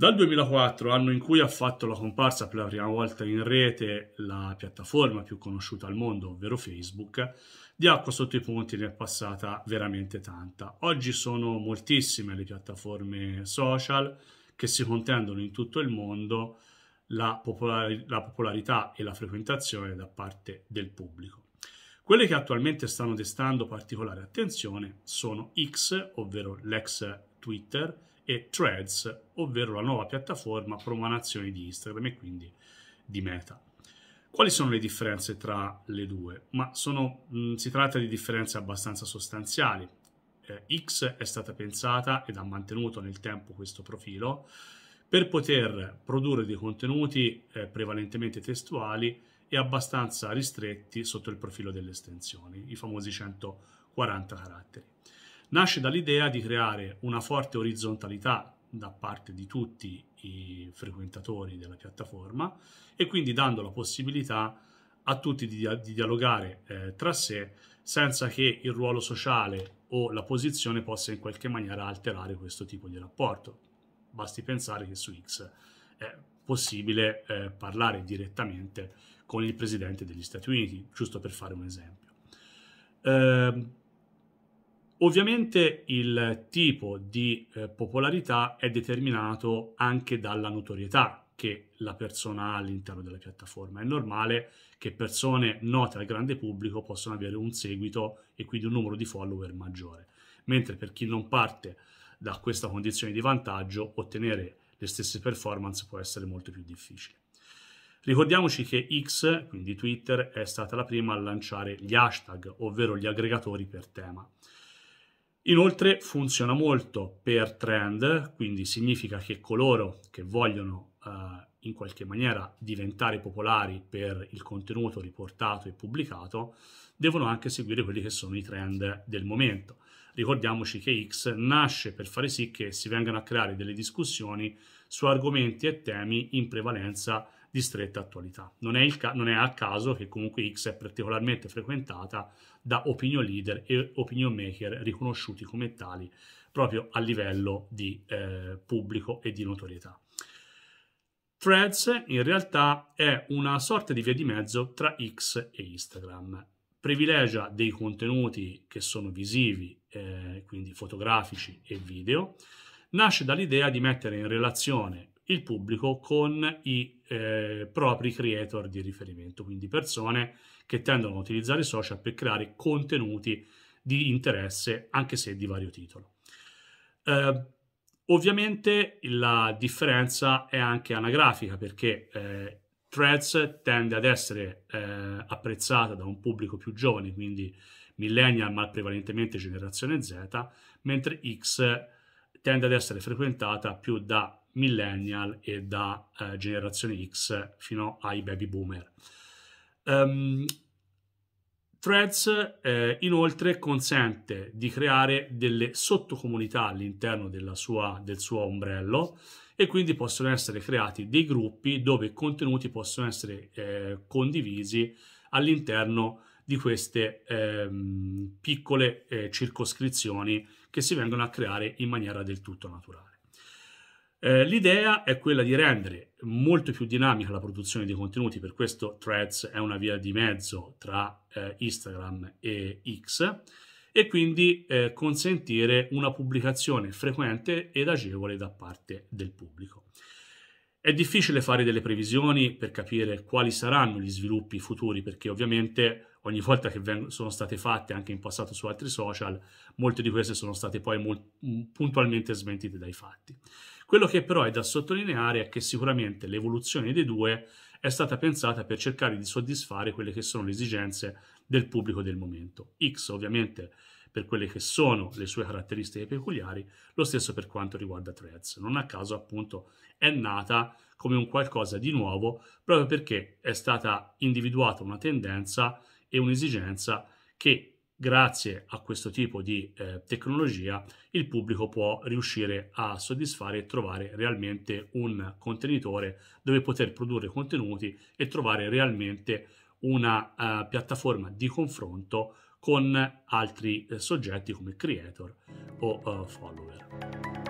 Dal 2004, anno in cui ha fatto la comparsa per la prima volta in rete la piattaforma più conosciuta al mondo, ovvero Facebook, di acqua sotto i punti ne è passata veramente tanta. Oggi sono moltissime le piattaforme social che si contendono in tutto il mondo la, popolari- la popolarità e la frequentazione da parte del pubblico. Quelle che attualmente stanno destando particolare attenzione sono X, ovvero l'ex Twitter, e Threads, ovvero la nuova piattaforma promanazione di Instagram e quindi di Meta. Quali sono le differenze tra le due? Ma sono, mh, mm, si tratta di differenze abbastanza sostanziali. Eh, X è stata pensata ed ha mantenuto nel tempo questo profilo per poter produrre dei contenuti eh, prevalentemente testuali e abbastanza ristretti sotto il profilo delle estensioni, i famosi 140 caratteri nasce dall'idea di creare una forte orizzontalità da parte di tutti i frequentatori della piattaforma e quindi dando la possibilità a tutti di, di dialogare eh, tra sé senza che il ruolo sociale o la posizione possa in qualche maniera alterare questo tipo di rapporto. Basti pensare che su X è possibile eh, parlare direttamente con il presidente degli Stati Uniti, giusto per fare un esempio. Eh, Ovviamente il tipo di eh, popolarità è determinato anche dalla notorietà che la persona ha all'interno della piattaforma. È normale che persone note al grande pubblico possano avere un seguito e quindi un numero di follower maggiore, mentre per chi non parte da questa condizione di vantaggio ottenere le stesse performance può essere molto più difficile. Ricordiamoci che X, quindi Twitter, è stata la prima a lanciare gli hashtag, ovvero gli aggregatori per tema. Inoltre funziona molto per trend, quindi significa che coloro che vogliono eh, in qualche maniera diventare popolari per il contenuto riportato e pubblicato, devono anche seguire quelli che sono i trend del momento. Ricordiamoci che X nasce per fare sì che si vengano a creare delle discussioni su argomenti e temi in prevalenza di stretta attualità. Non è, ca- non è, a caso che comunque X è particolarmente frequentata da opinion leader e opinion maker riconosciuti come tali proprio a livello di eh, pubblico e di notorietà. Threads in realtà è una sorta di via di mezzo tra X e Instagram. Privilegia dei contenuti che sono visivi, eh, quindi fotografici e video, nasce dall'idea di mettere in relazione il pubblico con i eh, propri creator di riferimento, quindi persone che tendono a utilizzare i social per creare contenuti di interesse, anche se di vario titolo. Eh, ovviamente la differenza è anche anagrafica perché eh, Threads tende ad essere eh, apprezzata da un pubblico più giovane, quindi millennial ma prevalentemente generazione Z, mentre X tende ad essere frequentata più da millennial e da eh, generazione X fino ai baby boomer. Um, Threads eh, inoltre consente di creare delle sottocomunità all'interno sua, del suo ombrello e quindi possono essere creati dei gruppi dove i contenuti possono essere eh, condivisi all'interno di queste ehm, piccole eh, circoscrizioni che si vengono a creare in maniera del tutto naturale. Eh, l'idea è quella di rendere molto più dinamica la produzione di contenuti, per questo Threads è una via di mezzo tra eh, Instagram e X e quindi eh, consentire una pubblicazione frequente ed agevole da parte del pubblico. È difficile fare delle previsioni per capire quali saranno gli sviluppi futuri perché ovviamente ogni volta che veng- sono state fatte anche in passato su altri social, molte di queste sono state poi molt- mm, puntualmente smentite dai fatti. Quello che però è da sottolineare è che sicuramente l'evoluzione dei due è stata pensata per cercare di soddisfare quelle che sono le esigenze del pubblico del momento. X ovviamente per quelle che sono le sue caratteristiche peculiari, lo stesso per quanto riguarda Threads. Non a caso appunto è nata come un qualcosa di nuovo proprio perché è stata individuata una tendenza è un'esigenza che grazie a questo tipo di eh, tecnologia il pubblico può riuscire a soddisfare e trovare realmente un contenitore dove poter produrre contenuti e trovare realmente una uh, piattaforma di confronto con altri eh, soggetti come creator o uh, follower.